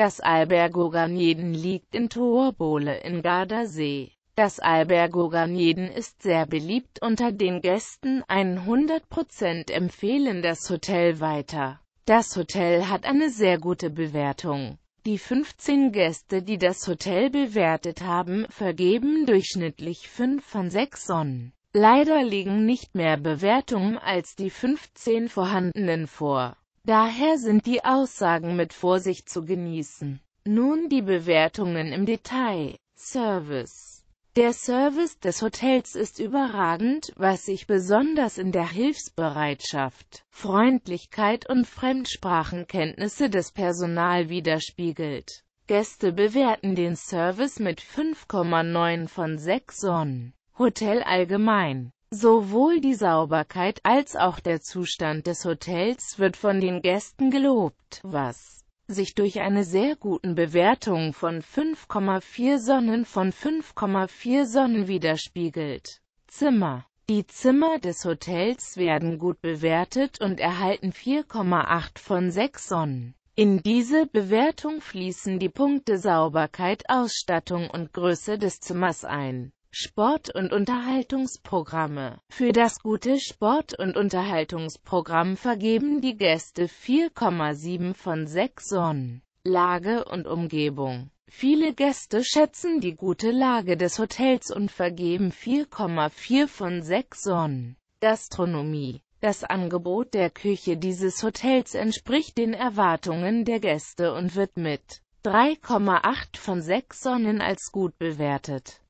Das Albergo Garnieden liegt in Torbole in Gardasee. Das Albergo Garnieden ist sehr beliebt unter den Gästen, 100% empfehlen das Hotel weiter. Das Hotel hat eine sehr gute Bewertung. Die 15 Gäste, die das Hotel bewertet haben, vergeben durchschnittlich 5 von 6 Sonnen. Leider liegen nicht mehr Bewertungen als die 15 vorhandenen vor. Daher sind die Aussagen mit Vorsicht zu genießen. Nun die Bewertungen im Detail. Service Der Service des Hotels ist überragend, was sich besonders in der Hilfsbereitschaft, Freundlichkeit und Fremdsprachenkenntnisse des Personal widerspiegelt. Gäste bewerten den Service mit 5,9 von 6 Sonnen. Hotel allgemein Sowohl die Sauberkeit als auch der Zustand des Hotels wird von den Gästen gelobt, was sich durch eine sehr guten Bewertung von 5,4 Sonnen von 5,4 Sonnen widerspiegelt. Zimmer Die Zimmer des Hotels werden gut bewertet und erhalten 4,8 von 6 Sonnen. In diese Bewertung fließen die Punkte Sauberkeit, Ausstattung und Größe des Zimmers ein. Sport- und Unterhaltungsprogramme. Für das gute Sport- und Unterhaltungsprogramm vergeben die Gäste 4,7 von 6 Sonnen. Lage und Umgebung. Viele Gäste schätzen die gute Lage des Hotels und vergeben 4,4 von 6 Sonnen. Gastronomie. Das Angebot der Küche dieses Hotels entspricht den Erwartungen der Gäste und wird mit 3,8 von 6 Sonnen als gut bewertet.